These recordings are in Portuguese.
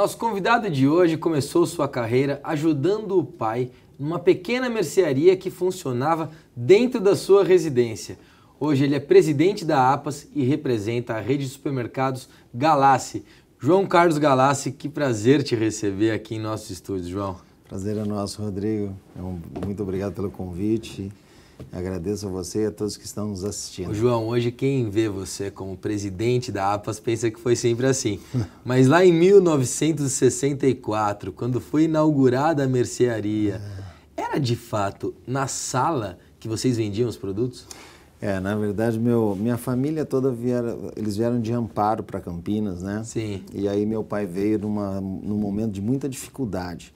Nosso convidado de hoje começou sua carreira ajudando o pai numa pequena mercearia que funcionava dentro da sua residência. Hoje ele é presidente da APAS e representa a rede de supermercados Galassi. João Carlos Galassi, que prazer te receber aqui em nossos estúdio, João. Prazer é nosso, Rodrigo. É muito obrigado pelo convite. Agradeço a você e a todos que estão nos assistindo. Ô João, hoje quem vê você como presidente da APAS pensa que foi sempre assim. Mas lá em 1964, quando foi inaugurada a mercearia, é. era de fato na sala que vocês vendiam os produtos? É, na verdade, meu, minha família toda vieram, eles vieram de Amparo para Campinas, né? Sim. E aí meu pai veio numa, num momento de muita dificuldade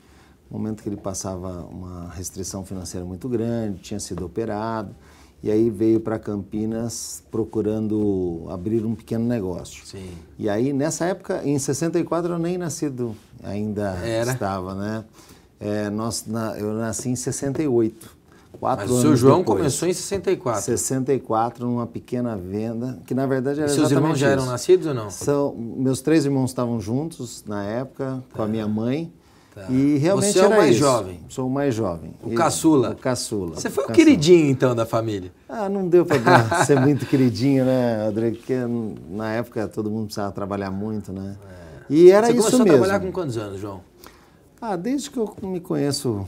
momento que ele passava uma restrição financeira muito grande, tinha sido operado, e aí veio para Campinas procurando abrir um pequeno negócio. Sim. E aí, nessa época, em 64, eu nem nascido ainda Era. estava, né? É, nós, na, eu nasci em 68. Quatro Mas o seu João depois. começou em 64. 64, numa pequena venda, que na verdade era e Seus irmãos já eram isso. nascidos ou não? São, meus três irmãos estavam juntos na época, com é. a tá. minha mãe. Tá. E realmente Você é o mais isso. jovem? Sou o mais jovem. O e, caçula? O caçula. Você foi o, queridinho, então, da família? Ah, não deu para ser muito queridinho, né, André? Porque hum, na época todo mundo precisava trabalhar muito, né? É. E era Você isso mesmo. Você começou a trabalhar com quantos anos, João? Ah, desde que eu me conheço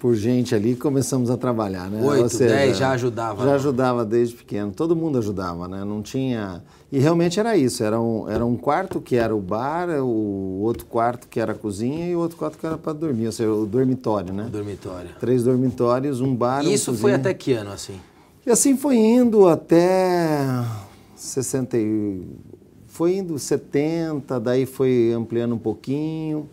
por gente ali começamos a trabalhar, né? Oito, seja, dez já ajudava. Já ajudava desde pequeno, todo mundo ajudava, né? Não tinha... E realmente era isso, era um, era um quarto que era o bar, o outro quarto que era a cozinha e o outro quarto que era para dormir, ou seja, o dormitório, né? O dormitório. Três dormitórios, um bar, e Isso foi até que ano, assim? E assim foi indo até 60... Foi indo 70, daí foi ampliando um pouquinho...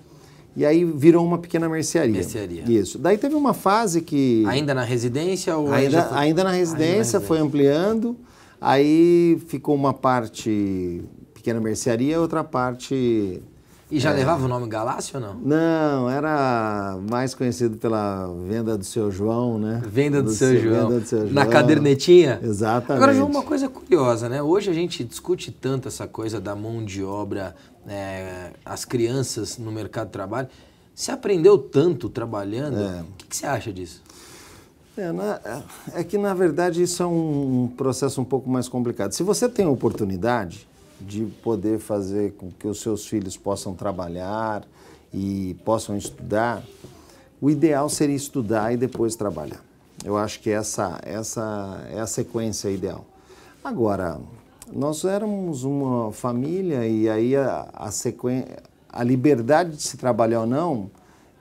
E aí virou uma pequena mercearia. Mercearia. Isso. Daí teve uma fase que. Ainda na residência ou ainda, foi... ainda na residência, ainda foi ampliando. Aí ficou uma parte pequena mercearia, outra parte e já é. levava o nome Galácio ou não? Não, era mais conhecido pela venda do seu João, né? Venda do, do seu, seu João. Venda do seu João. Na cadernetinha? Exatamente. Agora, João, uma coisa curiosa, né? Hoje a gente discute tanto essa coisa da mão de obra, é, as crianças no mercado de trabalho. Você aprendeu tanto trabalhando. É. O que, que você acha disso? É, na, é, é que, na verdade, isso é um processo um pouco mais complicado. Se você tem oportunidade de poder fazer com que os seus filhos possam trabalhar e possam estudar, o ideal seria estudar e depois trabalhar. Eu acho que essa, essa é a sequência ideal. Agora, nós éramos uma família e aí a, a, sequen... a liberdade de se trabalhar ou não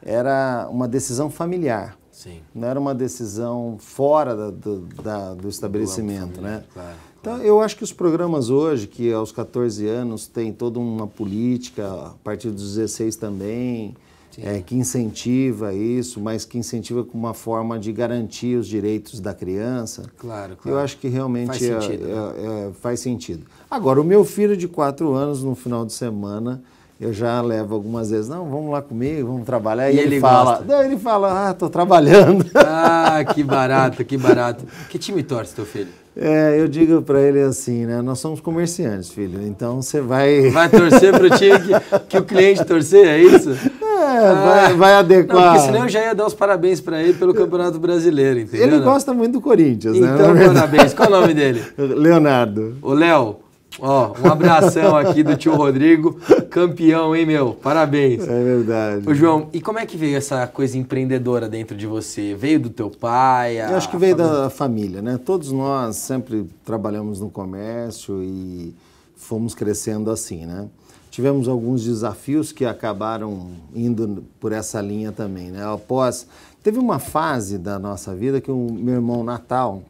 era uma decisão familiar. Sim. Não era uma decisão fora da, do, da, do, estabelecimento, do né? Claro. Então, eu acho que os programas hoje, que aos 14 anos tem toda uma política, a partir dos 16 também, é, que incentiva isso, mas que incentiva com uma forma de garantir os direitos da criança. Claro, claro. Eu acho que realmente faz, é, sentido, né? é, né? faz sentido. Agora, o meu filho de 4 anos, no final de semana, eu já levo algumas vezes, não, vamos lá comigo, vamos trabalhar. E, e ele, ele, fala, não, ele fala, ah, tô trabalhando. Ah, que barato, que barato. Que time torce teu filho? É, eu digo para ele assim, né? Nós somos comerciantes, filho. Então você vai. Vai torcer pro time que, que o cliente torcer, é isso? É, ah, vai, vai adequar. Não, porque senão eu já ia dar os parabéns para ele pelo Campeonato Brasileiro, entendeu? Ele gosta muito do Corinthians, então, né? Então, parabéns. Qual o nome dele? Leonardo. O Léo. Ó, um abração aqui do tio Rodrigo, campeão, hein, meu? Parabéns. É verdade. Ô, João, e como é que veio essa coisa empreendedora dentro de você? Veio do teu pai? Eu acho que veio família? da família, né? Todos nós sempre trabalhamos no comércio e fomos crescendo assim, né? Tivemos alguns desafios que acabaram indo por essa linha também, né? Após teve uma fase da nossa vida que o meu irmão Natal,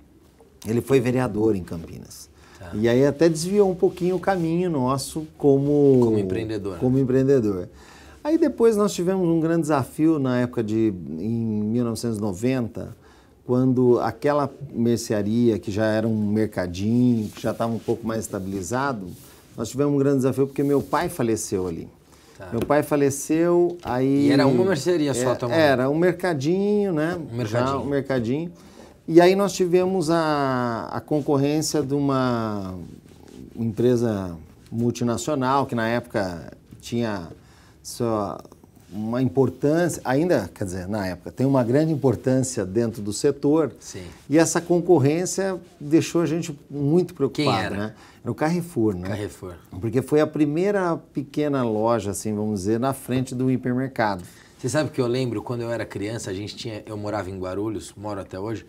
ele foi vereador em Campinas. Tá. E aí até desviou um pouquinho o caminho nosso como, como empreendedor. Como empreendedor. Aí depois nós tivemos um grande desafio na época de em 1990, quando aquela mercearia que já era um mercadinho, que já estava um pouco mais estabilizado, nós tivemos um grande desafio porque meu pai faleceu ali. Tá. Meu pai faleceu, aí. E era uma mercearia só é, também? Era, um mercadinho, né? Um mercadinho. Já, um mercadinho. E aí nós tivemos a, a concorrência de uma empresa multinacional que na época tinha só uma importância, ainda, quer dizer, na época, tem uma grande importância dentro do setor. Sim. E essa concorrência deixou a gente muito preocupado, Quem era? né? Era o Carrefour, né? Carrefour. Porque foi a primeira pequena loja, assim, vamos dizer, na frente do hipermercado. Você sabe que eu lembro quando eu era criança, a gente tinha, eu morava em Guarulhos, moro até hoje,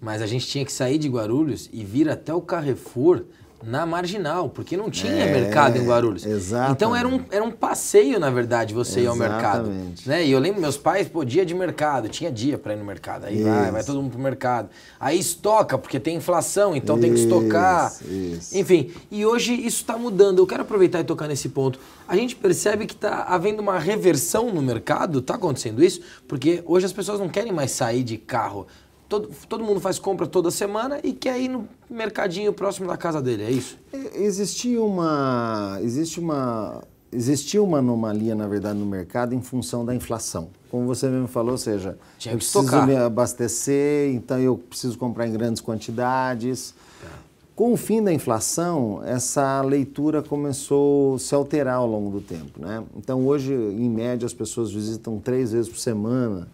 mas a gente tinha que sair de Guarulhos e vir até o Carrefour na marginal, porque não tinha é, mercado em Guarulhos. Exatamente. Então era um, era um passeio, na verdade, você exatamente. ir ao mercado. Né? E eu lembro, meus pais, pô, dia de mercado, tinha dia para ir no mercado. Aí vai, vai, todo mundo pro mercado. Aí estoca, porque tem inflação, então isso, tem que estocar. Isso. Enfim, e hoje isso está mudando. Eu quero aproveitar e tocar nesse ponto. A gente percebe que está havendo uma reversão no mercado, está acontecendo isso, porque hoje as pessoas não querem mais sair de carro todo, todo mundo faz compra toda semana e quer ir no mercadinho próximo da casa dele, é isso? Existia uma, existe uma, existia uma anomalia, na verdade, no mercado em função da inflação. Como você mesmo falou, ou seja, Tinha eu preciso tocar. me abastecer, então eu preciso comprar em grandes quantidades. Tá. Com o fim da inflação, essa leitura começou a se alterar ao longo do tempo. Né? Então, hoje, em média, as pessoas visitam três vezes por semana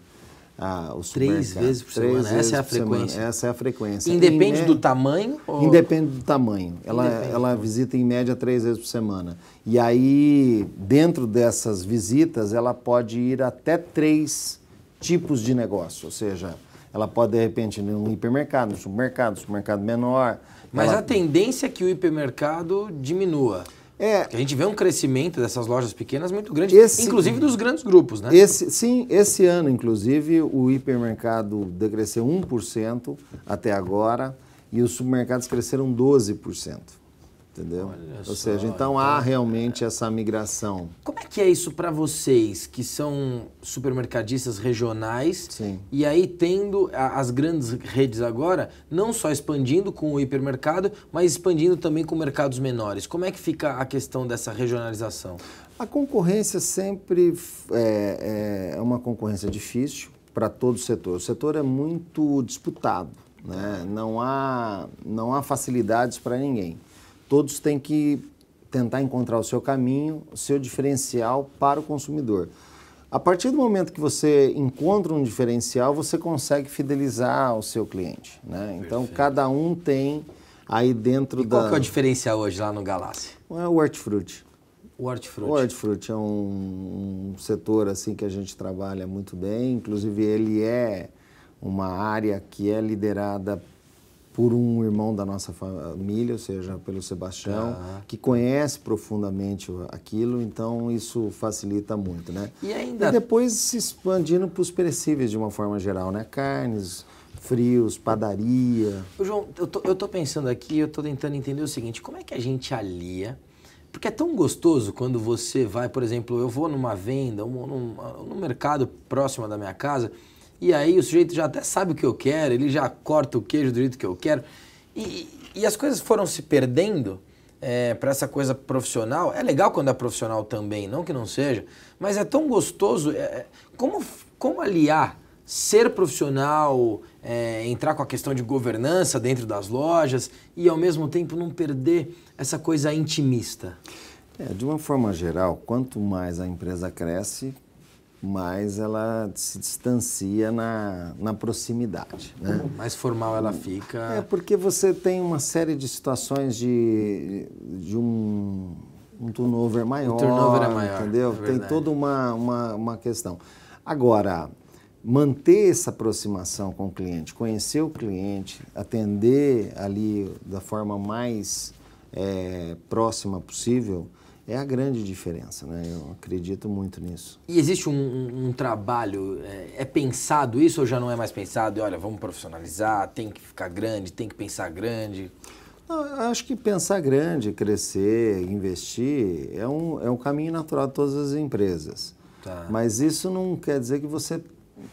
ah, três vezes por três semana. Vezes essa é a frequência. Semana. Essa é a frequência. Independe em, do tamanho? Ou... Independe do tamanho. Ela, ela visita em média três vezes por semana. E aí, dentro dessas visitas, ela pode ir até três tipos de negócio. Ou seja, ela pode, de repente, ir num hipermercado, num supermercado, supermercado menor. Mas ela... a tendência é que o hipermercado diminua. É, a gente vê um crescimento dessas lojas pequenas muito grande, esse, inclusive dos grandes grupos, né? Esse, sim, esse ano, inclusive, o hipermercado decresceu 1% até agora e os supermercados cresceram 12%. Entendeu? Olha Ou seja, então há então, realmente é. essa migração. Como é que é isso para vocês que são supermercadistas regionais Sim. e aí tendo as grandes redes agora, não só expandindo com o hipermercado, mas expandindo também com mercados menores? Como é que fica a questão dessa regionalização? A concorrência sempre é, é uma concorrência difícil para todo o setor. O setor é muito disputado, né? não, há, não há facilidades para ninguém todos têm que tentar encontrar o seu caminho, o seu diferencial para o consumidor. A partir do momento que você encontra um diferencial, você consegue fidelizar o seu cliente. Né? Então, cada um tem aí dentro e da... Qual que é o diferencial hoje lá no Galassi? É o hortifruti. O hortifruti. O hortifruti é um, um setor assim que a gente trabalha muito bem. Inclusive, ele é uma área que é liderada por um irmão da nossa família, ou seja, pelo Sebastião, tá. que conhece profundamente aquilo, então isso facilita muito, né? E ainda e depois se expandindo para os perecíveis de uma forma geral, né? Carnes, frios, padaria. Ô, João, eu tô, eu tô pensando aqui, eu tô tentando entender o seguinte, como é que a gente alia porque é tão gostoso quando você vai, por exemplo, eu vou numa venda, num, num mercado próximo da minha casa e aí o sujeito já até sabe o que eu quero, ele já corta o queijo do jeito que eu quero. E, e as coisas foram se perdendo é, para essa coisa profissional. É legal quando é profissional também, não que não seja, mas é tão gostoso. É, é, como, como aliar ser profissional, é, entrar com a questão de governança dentro das lojas e ao mesmo tempo não perder essa coisa intimista? É, de uma forma geral, quanto mais a empresa cresce, mais ela se distancia na, na proximidade. Né? Mais formal ela fica. É porque você tem uma série de situações de, de um, um turnover maior. Um turnover é maior. Entendeu? É tem toda uma, uma, uma questão. Agora, manter essa aproximação com o cliente, conhecer o cliente, atender ali da forma mais é, próxima possível é a grande diferença, né? Eu acredito muito nisso. E existe um, um, um trabalho, é, é, pensado isso ou já não é mais pensado? E olha, vamos profissionalizar, tem que ficar grande, tem que pensar grande? Não, eu acho que pensar grande, crescer, investir é um, é um caminho natural de todas as empresas. Tá. Mas isso não quer dizer que você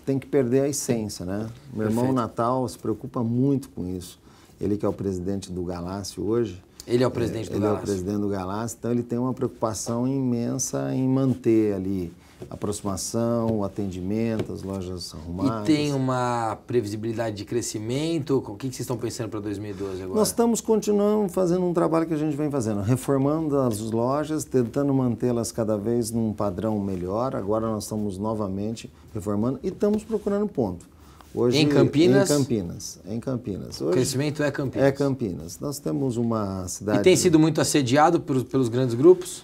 tem que perder a essência, né? Meu Perfeito. irmão Natal se preocupa muito com isso. Ele que é o presidente do Galácio hoje, ele é o presidente do ele Galácio. Ele é o presidente do Galácio, então ele tem uma preocupação imensa em manter ali a aproximação, o atendimento, as lojas arrumadas. E tem uma previsibilidade de crescimento? O que vocês estão pensando para 2012 agora? Nós estamos continuando fazendo um trabalho que a gente vem fazendo, reformando as lojas, tentando mantê-las cada vez num padrão melhor. Agora nós estamos novamente reformando e estamos procurando ponto. Hoje, em Campinas? Em Campinas. Em Campinas. Hoje, o crescimento é Campinas. É Campinas. Nós temos uma cidade. E tem sido muito assediado por, pelos grandes grupos?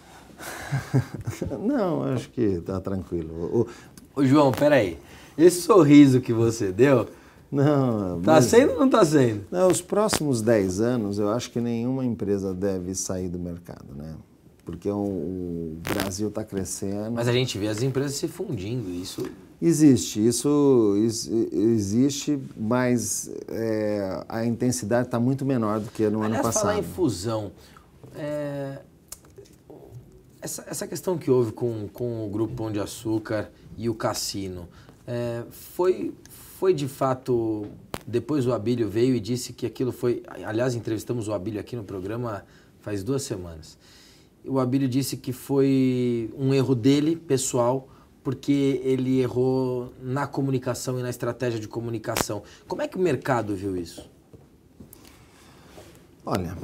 Não, acho que está tranquilo. O... Ô, João, peraí. Esse sorriso que você deu. Não. Está mas... sendo ou não está sendo? Não, os próximos 10 anos, eu acho que nenhuma empresa deve sair do mercado, né? Porque o, o Brasil está crescendo. Mas a gente vê as empresas se fundindo, isso Existe, isso existe, mas é, a intensidade está muito menor do que no Aliás, ano passado. falar em fusão, é, essa, essa questão que houve com, com o Grupo Pão de Açúcar e o Cassino, é, foi, foi de fato, depois o Abílio veio e disse que aquilo foi, aliás, entrevistamos o Abílio aqui no programa faz duas semanas, o Abílio disse que foi um erro dele, pessoal, porque ele errou na comunicação e na estratégia de comunicação. Como é que o mercado viu isso? Olha,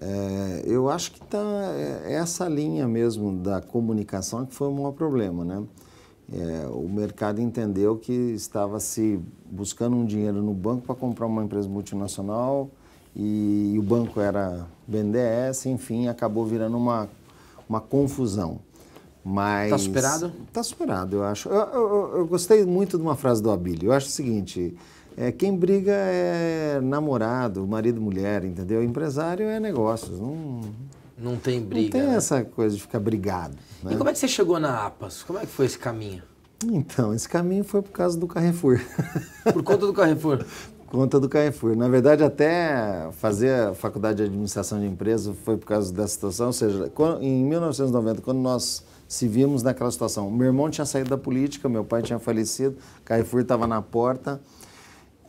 é, eu acho que tá é, é essa linha mesmo da comunicação que foi o maior problema, né? É, o mercado entendeu que estava se buscando um dinheiro no banco para comprar uma empresa multinacional e, e, o banco era BNDES, enfim, acabou virando uma, uma confusão. Mas. Tá superado? Tá superado, eu acho. Eu, eu, eu gostei muito de uma frase do Abílio. Eu acho o seguinte. É, quem briga é namorado, marido, mulher, entendeu? Empresário é negócios. Não, não tem briga. Não tem né? essa coisa de ficar brigado. Né? E como é que você chegou na APAS? Como é que foi esse caminho? Então, esse caminho foi por causa do Carrefour. Por conta do Carrefour? conta do Carrefour. Na verdade, até fazer a faculdade de administração de empresa foi por causa dessa situação. Ou seja, quando, em 1990, quando nós se vimos naquela situação, meu irmão tinha saído da política, meu pai tinha falecido, Carrefour estava na porta.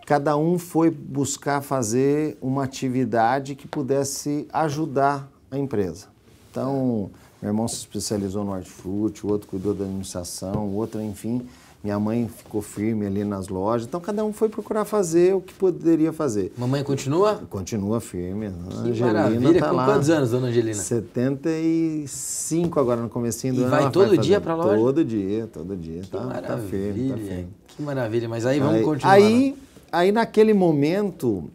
Cada um foi buscar fazer uma atividade que pudesse ajudar a empresa. Então, meu irmão se especializou no hortifruti, o outro cuidou da administração, o outro, enfim. Minha mãe ficou firme ali nas lojas. Então, cada um foi procurar fazer o que poderia fazer. Mamãe continua? Continua firme. Que Angelina maravilha. Tá Com lá. quantos anos, dona Angelina? 75 agora no comecinho do e ano. vai todo vai dia para loja? Todo dia, todo dia. Que tá, maravilha. tá firme, tá firme. Que maravilha. Mas aí vamos aí, continuar. Aí, né? aí, naquele momento,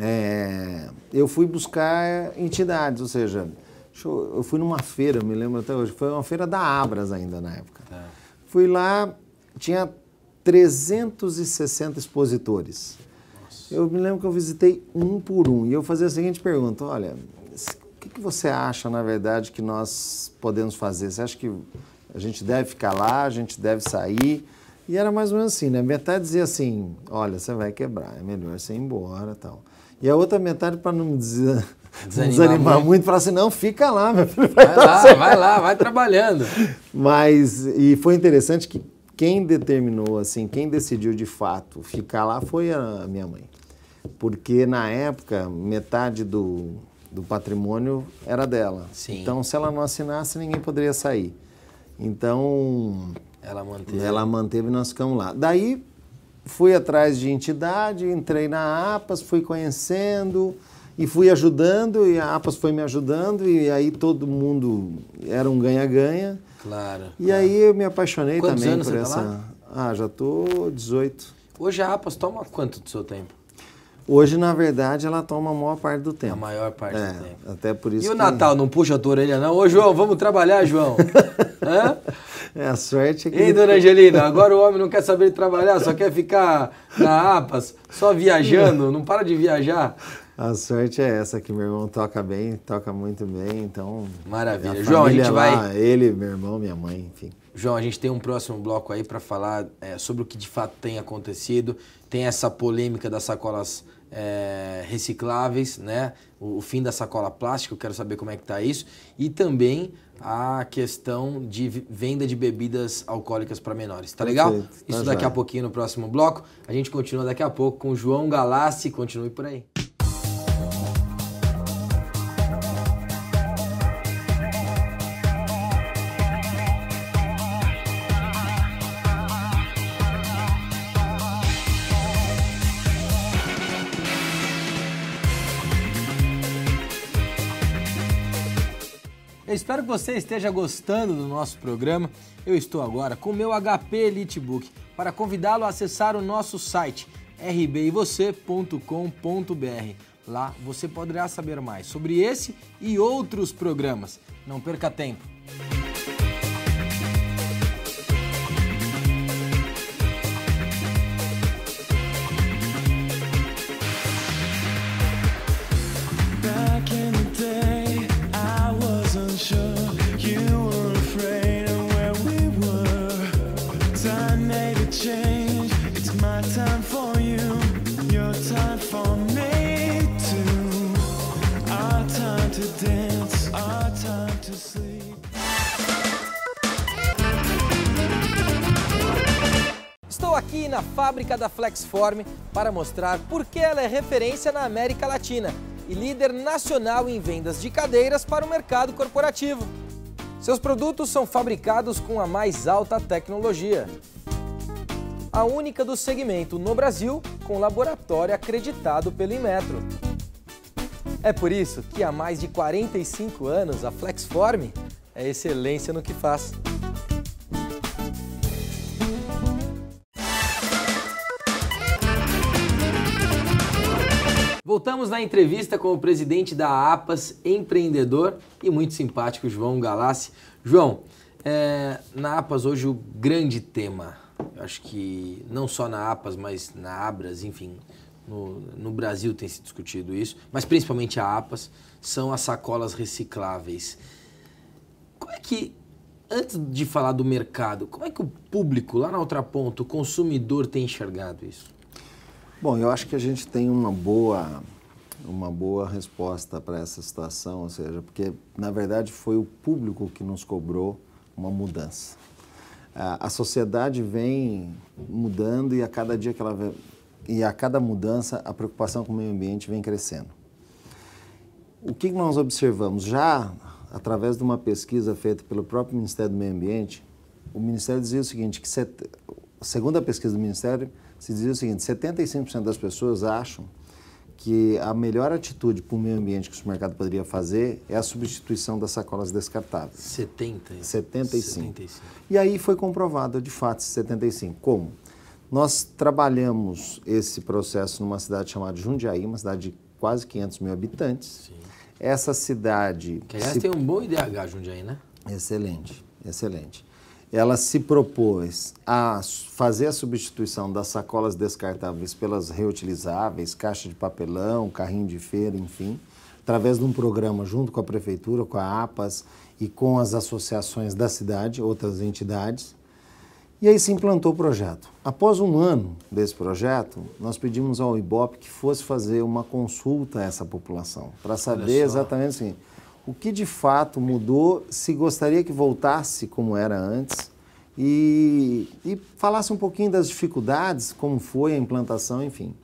é, eu fui buscar entidades, ou seja, eu, eu, fui numa feira, me lembro até hoje, foi uma feira da Abras ainda na época. Tá. Fui lá, tinha 360 expositores. Eu me lembro que eu visitei um por um e eu fazia a seguinte pergunta: olha, o que, você acha, na verdade, que nós podemos fazer? Você acha que a gente deve ficar lá, a gente deve sair? E era mais ou menos assim, né? Metade dizia assim: olha, você vai quebrar, é melhor você ir embora tal. E a outra metade, para não me desanimar, desanimar muito, muito falar assim, não, fica lá, meu filho. Vai, vai lá, certo. vai lá, vai trabalhando. Mas, e foi interessante que quem determinou, assim, quem decidiu de fato ficar lá foi a minha mãe. Porque na época, metade do, do patrimônio era dela. Sim. Então, se ela não assinasse, ninguém poderia sair. Então. Ela manteve. Ela manteve e nós ficamos lá. Daí, fui atrás de entidade, entrei na APAS, fui conhecendo e fui ajudando, e a APAS foi me ajudando, e aí todo mundo era um ganha-ganha. Claro. E claro. aí eu me apaixonei Quantos também por tá essa. Tá ah, já tô 18. Hoje a Apas toma quanto do seu tempo? Hoje, na verdade, ela toma a maior parte do tempo. A maior parte é, do tempo. Até por isso e o Natal não puxa a tua orelha, não? Ô, João, vamos trabalhar, João. Hã? É, a sorte é que... Hein, dona Angelina? Agora o homem não quer saber trabalhar, só quer ficar na APAS, só viajando, não para de viajar. A sorte é essa, que meu irmão toca bem, toca muito bem, então. Maravilha. A João, a gente lá, vai. Ele, meu irmão, minha mãe, enfim. João, a gente tem um próximo bloco aí para falar é, sobre o que de fato tem acontecido. Tem essa polêmica das sacolas é, recicláveis, né? O, o, fim da sacola plástica, eu quero saber como é que tá isso. E também a questão de venda de bebidas alcoólicas para menores. Tá legal? Tá isso daqui já. a pouquinho no próximo bloco. A gente continua daqui a pouco com o João Galassi. Continue por aí. Eu espero que você esteja gostando do nosso programa. Eu estou agora com o meu HP Elitebook para convidá-lo a acessar o nosso site rbivocê.com.br. Lá você poderá saber mais sobre esse e outros programas. Não perca tempo. Estou aqui na fábrica da Flexform para mostrar por que ela é referência na América Latina e líder nacional em vendas de cadeiras para o mercado corporativo. Seus produtos são fabricados com a mais alta tecnologia. A única do segmento no Brasil com laboratório acreditado pelo Inmetro. É por isso que há mais de 45 anos a Flexform é excelência no que faz. Voltamos na entrevista com o presidente da APAS, empreendedor e muito simpático, João Galassi. João, é, na APAS hoje o grande tema, acho que não só na APAS, mas na Abras, enfim, no, no Brasil tem se discutido isso, mas principalmente a APAS, são as sacolas recicláveis. Como é que, antes de falar do mercado, como é que o público lá na outra ponta, o consumidor, tem enxergado isso? Bom, eu acho que a gente tem uma boa uma boa resposta para essa situação, ou seja, porque na verdade foi o público que nos cobrou uma mudança. A sociedade vem mudando e a cada dia que ela e a cada mudança a preocupação com o meio ambiente vem crescendo. O que nós observamos? Já através de uma pesquisa feita pelo próprio Ministério do Meio Ambiente, o Ministério dizia o seguinte, que set... segundo a pesquisa do Ministério, se dizia o seguinte, 75% das pessoas acham que a melhor atitude para o meio ambiente que o supermercado poderia fazer é a substituição das sacolas descartáveis. 70? 75. 75. E aí foi comprovado, de fato, 75. Como? Nós trabalhamos esse processo numa cidade chamada Jundiaí, uma cidade de quase 500 mil habitantes. Sim. Essa cidade... Que aliás se... tem um bom IDH Jundiaí, né? Excelente, excelente. Ela se propôs a fazer a substituição das sacolas descartáveis pelas reutilizáveis, caixa de papelão, carrinho de feira, enfim, através de um programa junto com a prefeitura, com a APAS e com as associações da cidade, outras entidades. E aí se implantou o projeto. Após um ano desse projeto, nós pedimos ao IBOP que fosse fazer uma consulta a essa população, para saber exatamente assim, o que de fato mudou, se gostaria que voltasse como era antes, e, e, falasse um pouquinho das dificuldades, como foi a implantação, enfim.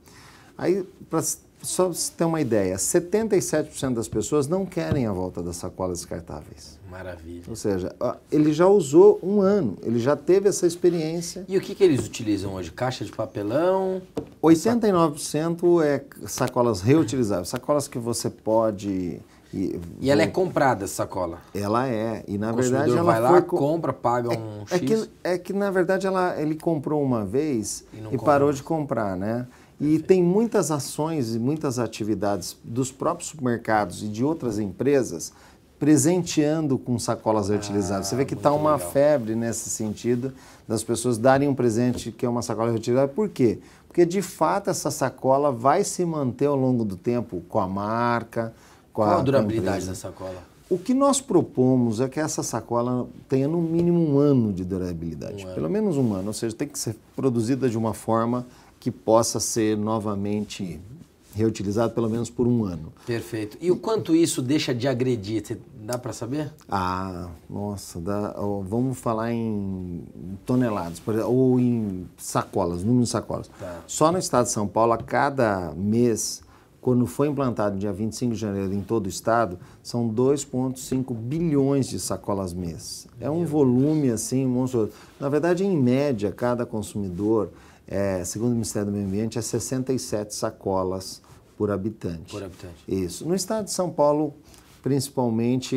Aí, para só você ter uma ideia, 77% das pessoas não querem a volta das sacolas descartáveis. Maravilha. Ou seja, ele já usou um ano, ele já teve essa experiência. E o que, que eles utilizam hoje? Caixa de papelão? 89% é sacolas reutilizáveis, sacolas que você pode. E, e ela é comprada, essa sacola? Ela é. E na o verdade ela vai lá, compra, paga é, um X. É que, é que na verdade ela, ele comprou uma vez e, e parou de comprar, né? E tem muitas ações e muitas atividades dos próprios supermercados e de outras empresas presenteando com sacolas reutilizadas. Ah, Você vê que está uma legal. febre nesse sentido das pessoas darem um presente que é uma sacola reutilizável. Por quê? Porque de fato essa sacola vai se manter ao longo do tempo com a marca, com Qual a, a durabilidade da sacola? O que nós propomos é que essa sacola tenha no mínimo um ano de durabilidade, um ano. pelo menos um ano, ou seja, tem que ser produzida de uma forma que possa ser novamente reutilizado pelo menos por um ano. Perfeito. E o quanto isso deixa de agredir? dá para saber? Ah, nossa, dá, vamos falar em toneladas exemplo, ou em sacolas, número de sacolas. Tá. Só no estado de São Paulo, a cada mês, quando foi implantado no dia 25 de janeiro em todo o estado, são 2,5 bilhões de sacolas mês. É um volume assim monstruoso. Na verdade, em média, cada consumidor é, segundo o Ministério do Meio Ambiente, é 67 sacolas por habitante. Por habitante. Isso. No estado de São Paulo, principalmente,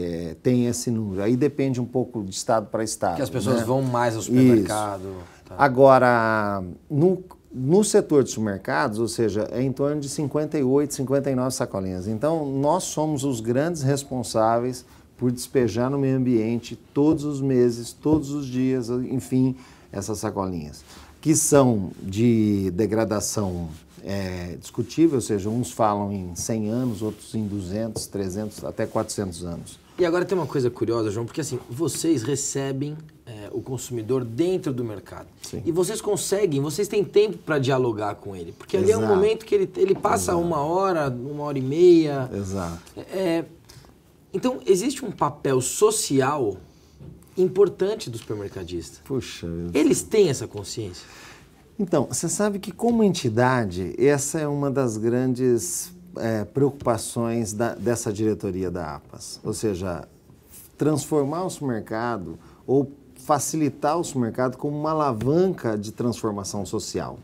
é, tem esse número. Aí depende um pouco de estado para estado. Que as pessoas né? vão mais ao supermercado. Tá. Agora, no, no setor de supermercados, ou seja, é em torno de 58, 59 sacolinhas. Então, nós somos os grandes responsáveis por despejar no meio ambiente todos os meses, todos os dias, enfim, essas sacolinhas que são de degradação é, discutível, ou seja, uns falam em 100 anos, outros em 200, 300, até 400 anos. E agora tem uma coisa curiosa, João, porque assim, vocês recebem é, o consumidor dentro do mercado. Sim. E vocês conseguem, vocês têm tempo para dialogar com ele. Porque Exato. ali é um momento que ele, ele passa Exato. uma hora, uma hora e meia. Exato. É, é então, existe um papel social importante do supermercadista. Puxa. Eles têm essa consciência. Então, você sabe que como entidade, essa é uma das grandes é, preocupações da, dessa diretoria da APAS. Ou seja, transformar o supermercado ou facilitar o supermercado como uma alavanca de transformação social.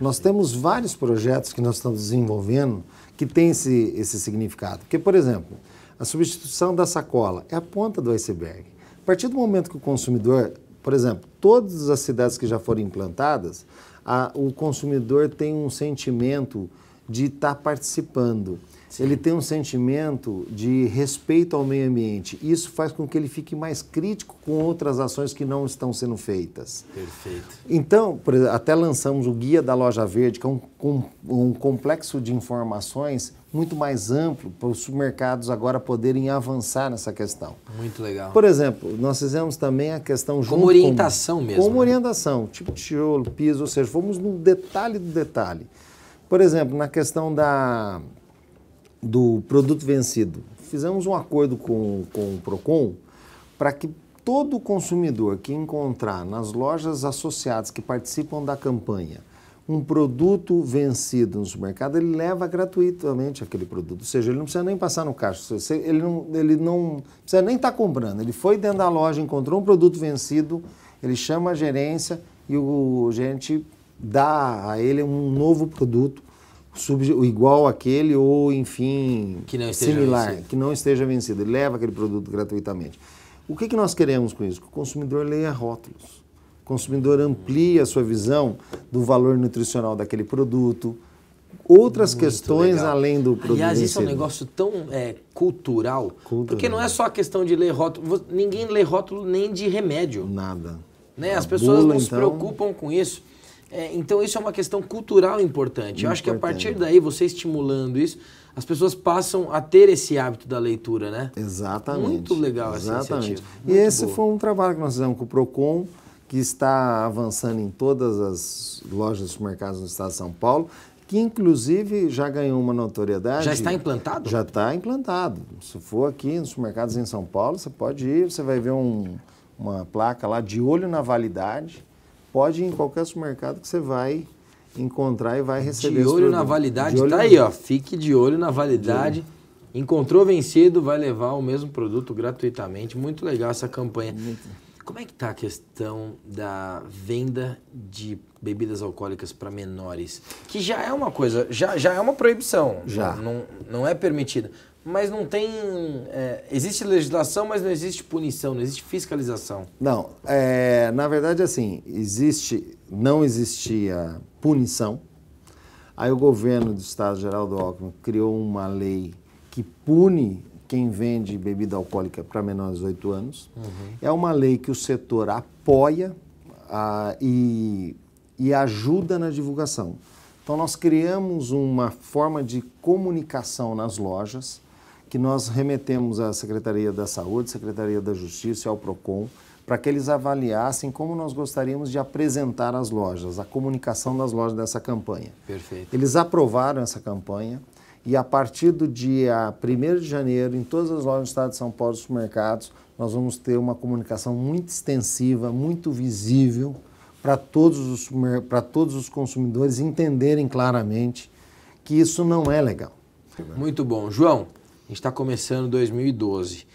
Nós temos vários projetos que nós estamos desenvolvendo que têm esse, esse significado. Porque, por exemplo, a substituição da sacola é a ponta do iceberg. A partir do momento que o consumidor, por exemplo, todas as cidades que já foram implantadas, a, o consumidor tem um sentimento de estar tá participando ele tem um sentimento de respeito ao meio ambiente, isso faz com que ele fique mais crítico com outras ações que não estão sendo feitas. Perfeito. Então, exemplo, até lançamos o Guia da Loja Verde, que é um, um, um complexo de informações muito mais amplo para os supermercados agora poderem avançar nessa questão. Muito legal. Por exemplo, nós fizemos também a questão junto como orientação com, mesmo. Como né? orientação, tipo tijolo, piso, ou seja, fomos no detalhe do detalhe. Por exemplo, na questão da do produto vencido. Fizemos um acordo com, com o PROCON para que todo consumidor que encontrar nas lojas associadas que participam da campanha um produto vencido no supermercado, ele leva gratuitamente aquele produto. Ou seja, ele não precisa nem passar no caixa, ele não, ele não precisa nem estar tá comprando. Ele foi dentro da loja, encontrou um produto vencido, ele chama a gerência e o gerente dá a ele um novo produto sub, igual àquele ou, enfim, que similar, vencido. que não esteja vencido. Ele leva aquele produto gratuitamente. O que, que nós queremos com isso? Que o consumidor leia rótulos. O consumidor amplie a sua visão do valor nutricional daquele produto, outras Muito questões legal. além do produto. Aliás, isso é um negócio tão é, cultural, cultural, porque não é só a questão de ler rótulo. Ninguém lê rótulo nem de remédio. Nada. Né? As pessoas bula, não se então. preocupam com isso. É, então isso é uma questão cultural importante. Eu acho que a partir daí, você estimulando isso, as pessoas passam a ter esse hábito da leitura, né? Exatamente. Muito legal Exatamente. essa iniciativa. Muito e esse boa. foi um trabalho que nós fizemos com o Procon, que está avançando em todas as lojas de supermercados no estado de São Paulo, que inclusive já ganhou uma notoriedade. Já está implantado? Já está implantado. Se for aqui nos supermercados em São Paulo, você pode ir, você vai ver um, uma placa lá de olho na validade pode ir em qualquer supermercado que você vai encontrar e vai receber. De olho tá na validade, olho tá aí, ó. Fique de olho na validade. Olho. Encontrou vencido, vai levar o mesmo produto gratuitamente. Muito legal essa campanha. Muito. Como é que tá a questão da venda de bebidas alcoólicas para menores? Que já é uma coisa, já, já é uma proibição. Já. Não, não é permitida mas não tem. É, existe legislação, mas não existe punição, não existe fiscalização. Não, é, na verdade, assim, existe, não existia punição. Aí o governo do Estado Geraldo Alckmin criou uma lei que pune quem vende bebida alcoólica para menores de 8 anos. Uhum. É uma lei que o setor apoia ah, e, e ajuda na divulgação. Então, nós criamos uma forma de comunicação nas lojas que nós remetemos à Secretaria da Saúde, Secretaria da Justiça e ao PROCON para que eles avaliassem como nós gostaríamos de apresentar as lojas, a comunicação das lojas dessa campanha. Perfeito. Eles aprovaram essa campanha e a partir do dia 1 de janeiro, em todas as lojas do estado de São Paulo, os supermercados, nós vamos ter uma comunicação muito extensiva, muito visível, para todos, os, para todos os consumidores entenderem claramente que isso não é legal. Muito bom. João, gente está começando 2012.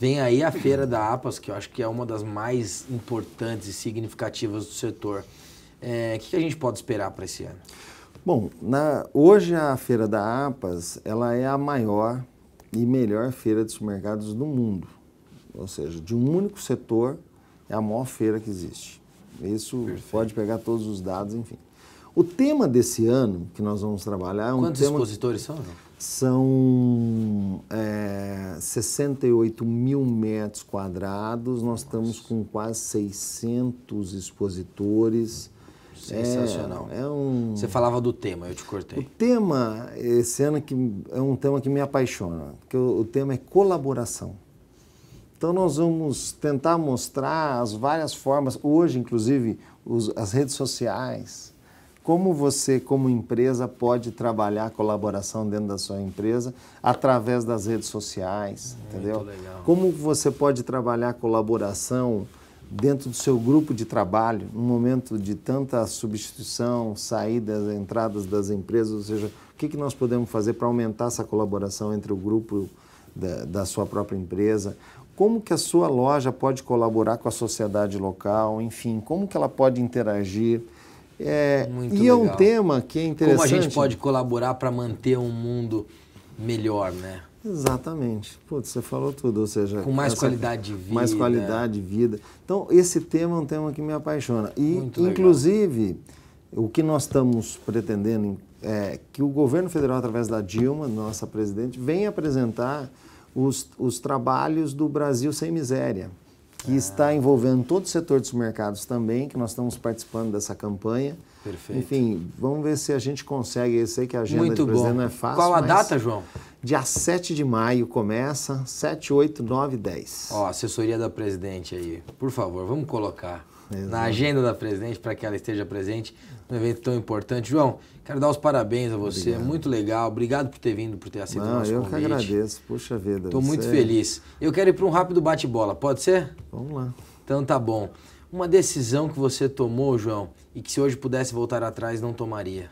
Vem aí a feira da APAS, que eu acho que é uma das mais importantes e significativas do setor. É, o que, a gente pode esperar para esse ano? Bom, na, hoje a feira da APAS ela é a maior e melhor feira de supermercados do mundo. Ou seja, de um único setor é a maior feira que existe. Isso Perfeito. pode pegar todos os dados, enfim. O tema desse ano que nós vamos trabalhar é um Quantos tema... expositores são? João? São é, 68 mil metros quadrados, nós Nossa. estamos com quase 600 expositores. Sensacional. É, é um... Você falava do tema, eu te cortei. O tema, esse ano, é que é um tema que me apaixona, que o, o tema é colaboração. Então nós vamos tentar mostrar as várias formas, hoje inclusive os, as redes sociais, como você, como empresa, pode trabalhar a colaboração dentro da sua empresa através das redes sociais, Muito entendeu? Legal. Como você pode trabalhar a colaboração dentro do seu grupo de trabalho, num momento de tanta substituição, saídas, entradas das empresas, ou seja, o que, que nós podemos fazer para aumentar essa colaboração entre o grupo da, da sua própria empresa? Como que a sua loja pode colaborar com a sociedade local? Enfim, como que ela pode interagir? É, Muito e legal. é um tema que é interessante. Como a gente pode colaborar para manter um mundo melhor, né? Exatamente. Putz, você falou tudo, ou seja... Com mais essa, qualidade de vida. Mais qualidade de vida. Então, esse tema é um tema que me apaixona. E, Muito inclusive, legal. o que nós estamos pretendendo é que o governo federal, através da Dilma, nossa presidente, venha apresentar os, os trabalhos do Brasil Sem Miséria que está envolvendo todo o setor dos mercados também, que nós estamos participando dessa campanha. Perfeito. Enfim, vamos ver se a gente consegue. Eu sei que a agenda Muito de presidente bom. não é fácil. Qual a data, João? Dia 7 de maio começa, 7, 8, 9, 10. Ó, assessoria da presidente aí. Por favor, vamos colocar. Exato. na agenda da presidente para que ela esteja presente num evento tão importante. João, quero dar os parabéns a você, Obrigado. muito legal. Obrigado por ter vindo, por ter aceito Não, o nosso eu convite. Eu que agradeço, puxa vida. Estou muito é feliz. Eu quero ir para um rápido bate-bola, pode ser? Vamos lá. Então tá bom. Uma decisão que você tomou, João, e que se hoje pudesse voltar atrás, não tomaria?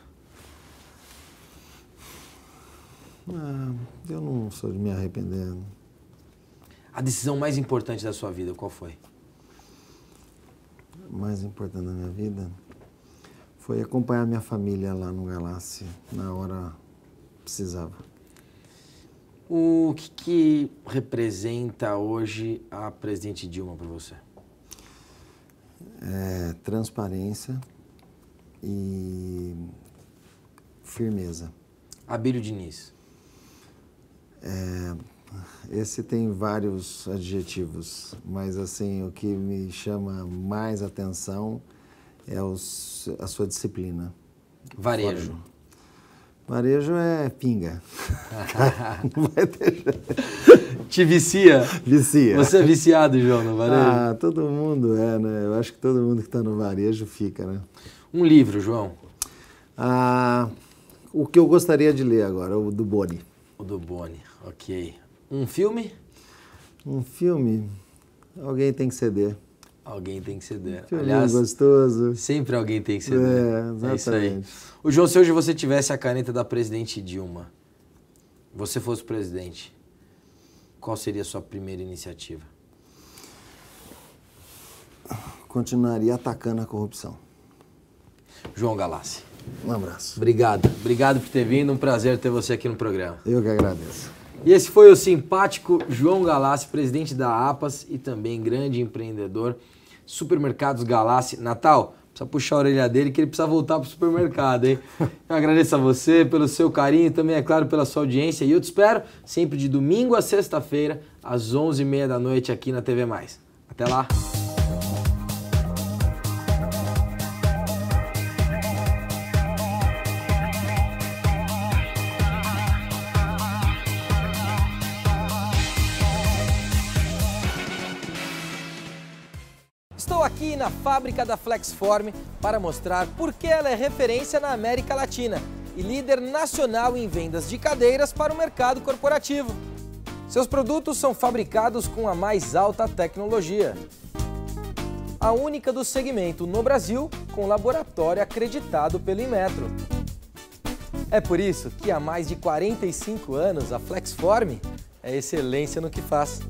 Ah, eu não sou de me arrepender. A decisão mais importante da sua vida, qual foi? mais importante da minha vida foi acompanhar minha família lá no Galácia na hora precisava. O que, que representa hoje a presidente Dilma para você? É, transparência e firmeza. Abílio Diniz. É, esse tem vários adjetivos, mas assim o que me chama mais atenção é os, a sua disciplina. Varejo. Fora. Varejo é pinga. não vai ter jeito. Te vicia? Vicia. Você é viciado, João, no varejo? Ah, todo mundo é, né? Eu acho que todo mundo que está no varejo fica, né? Um livro, João? Ah, o que eu gostaria de ler agora, o do Boni. O do Boni, ok. Um filme? Um filme. Alguém tem que ceder. Alguém tem que ceder. Um Aliás, gostoso. Sempre alguém tem que ceder. É, exatamente. É isso aí. O João, se hoje você tivesse a caneta da presidente Dilma, você fosse presidente, qual seria a sua primeira iniciativa? Continuaria atacando a corrupção. João Galassi. Um abraço. Obrigado. Obrigado por ter vindo. Um prazer ter você aqui no programa. Eu que agradeço. E esse foi o simpático João Galassi, presidente da APAS e também grande empreendedor. Supermercados Galassi. Natal, precisa puxar a orelha dele que ele precisa voltar para o supermercado, hein? Eu agradeço a você pelo seu carinho, também, é claro, pela sua audiência. E eu te espero sempre de domingo a sexta-feira, às 11h30 da noite aqui na TV Mais. Até lá! a fábrica da Flexform para mostrar por que ela é referência na América Latina e líder nacional em vendas de cadeiras para o mercado corporativo. Seus produtos são fabricados com a mais alta tecnologia. A única do segmento no Brasil com laboratório acreditado pelo Inmetro. É por isso que há mais de 45 anos a Flexform é excelência no que faz.